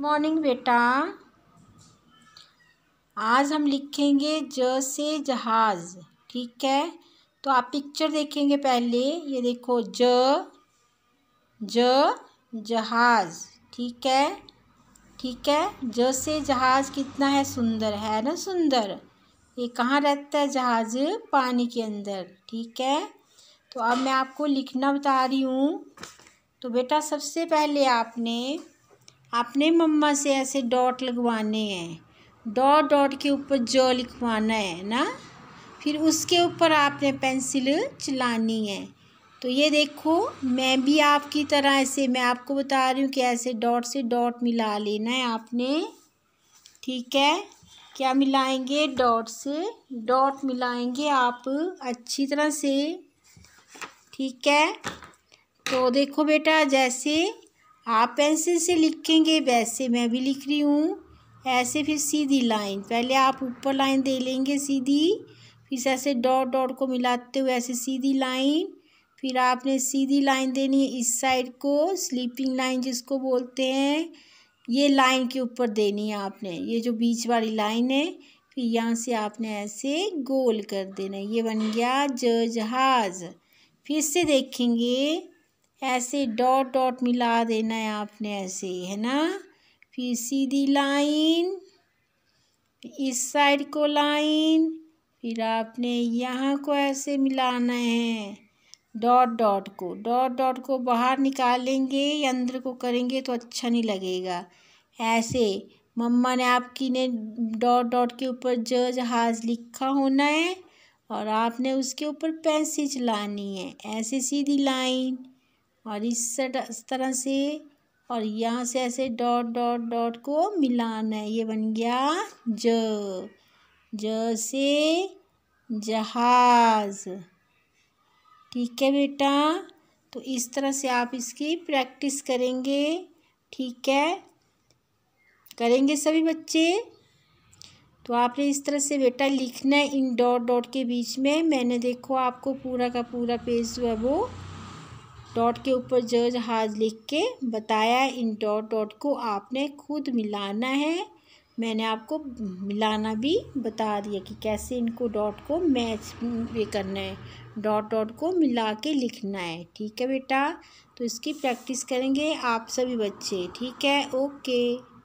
morning बेटा आज हम लिखेंगे ज से जहाज़ ठीक है तो आप पिक्चर देखेंगे पहले ये देखो ज ज जहाज़ ठीक है ठीक है ज से जहाज़ कितना है सुंदर है ना सुंदर ये कहाँ रहता है जहाज़ पानी के अंदर ठीक है तो अब मैं आपको लिखना बता रही हूँ तो बेटा सबसे पहले आपने आपने मम्मा से ऐसे डॉट लगवाने हैं डॉट डॉट के ऊपर जो लिखवाना है ना फिर उसके ऊपर आपने पेंसिल चलानी है तो ये देखो मैं भी आपकी तरह ऐसे मैं आपको बता रही हूँ कि ऐसे डॉट से डॉट मिला लेना है आपने ठीक है क्या मिलाएंगे डॉट से डॉट मिलाएंगे आप अच्छी तरह से ठीक है तो देखो बेटा जैसे आप पेंसिल से लिखेंगे वैसे मैं भी लिख रही हूँ ऐसे फिर सीधी लाइन पहले आप ऊपर लाइन दे लेंगे सीधी फिर ऐसे डॉट डॉट को मिलाते हुए ऐसे सीधी लाइन फिर आपने सीधी लाइन देनी है इस साइड को स्लीपिंग लाइन जिसको बोलते हैं ये लाइन के ऊपर देनी है आपने ये जो बीच वाली लाइन है फिर यहाँ से आपने ऐसे गोल कर देना ये बन गया ज जहाज फिर से देखेंगे ऐसे डॉट डॉट मिला देना है आपने ऐसे है ना फिर सीधी लाइन इस साइड को लाइन फिर आपने यहाँ को ऐसे मिलाना है डॉट डॉट को डॉट डॉट को बाहर निकालेंगे अंदर को करेंगे तो अच्छा नहीं लगेगा ऐसे मम्मा ने आपकी ने डॉट डॉट के ऊपर ज जहाज लिखा होना है और आपने उसके ऊपर पेंसिल चलानी है ऐसे सीधी लाइन और इस तरह से और यहाँ से ऐसे डॉट डॉट डॉट को मिलाना है ये बन गया ज ज से जहाज ठीक है बेटा तो इस तरह से आप इसकी प्रैक्टिस करेंगे ठीक है करेंगे सभी बच्चे तो आपने इस तरह से बेटा लिखना है इन डॉट डॉट के बीच में मैंने देखो आपको पूरा का पूरा पेज जो है वो डॉट के ऊपर जो जहाज लिख के बताया इन डॉट डॉट को आपने खुद मिलाना है मैंने आपको मिलाना भी बता दिया कि कैसे इनको डॉट को मैच ये करना है डॉट डॉट को मिला के लिखना है ठीक है बेटा तो इसकी प्रैक्टिस करेंगे आप सभी बच्चे ठीक है ओके